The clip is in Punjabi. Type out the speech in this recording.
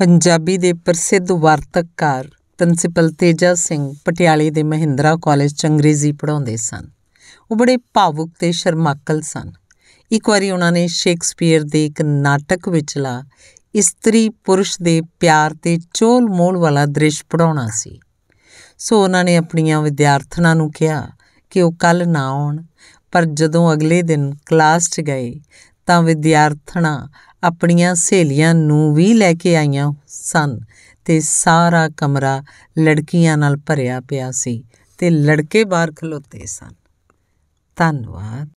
ਪੰਜਾਬੀ ਦੇ ਪ੍ਰਸਿੱਧ ਵਾਰਤਕਕਾਰ ਪ੍ਰਿੰਸੀਪਲ ਤੇਜਾ ਸਿੰਘ ਪਟਿਆਲੇ ਦੇ ਮਹਿੰਦਰਾ ਕਾਲਜ ਚ ਅੰਗਰੇਜ਼ੀ ਪੜ੍ਹਾਉਂਦੇ ਸਨ ਉਹ ਬੜੇ ਭਾਵੁਕ ਤੇ ਸ਼ਰਮਾਕਲ ਸਨ ਇੱਕ ਵਾਰੀ ਉਹਨਾਂ ਨੇ ਸ਼ੇਕਸਪੀਅਰ ਦੇ ਇੱਕ ਨਾਟਕ ਵਿਚਲਾ ਇਸਤਰੀ ਪੁਰਸ਼ ਦੇ ਪਿਆਰ ਤੇ ਚੋਲ ਮੋਲ ਵਾਲਾ ਦ੍ਰਿਸ਼ ਪੜਾਉਣਾ ਸੀ ਸੋ ਉਹਨਾਂ ਨੇ ਆਪਣੀਆਂ ਵਿਦਿਆਰਥਣਾਂ ਨੂੰ ਕਿਹਾ ਕਿ ਉਹ ਕੱਲ ਨਾ ਆਉਣ ਪਰ ਜਦੋਂ ਅਗਲੇ ਦਿਨ ਕਲਾਸ 'ਚ ਗਏ ਤਾਂ ਵਿਦਿਆਰਥਣਾ ਆਪਣੀਆਂ ਸਹੇਲੀਆਂ ਨੂੰ ਵੀ ਲੈ ਕੇ ਆਈਆਂ ਸਨ ਤੇ ਸਾਰਾ ਕਮਰਾ ਲੜਕੀਆਂ ਨਾਲ ਭਰਿਆ ਪਿਆ ਸੀ ਤੇ ਲੜਕੇ ਬਾਹਰ ਖਲੋਤੇ ਸਨ ਧੰਨਵਾਦ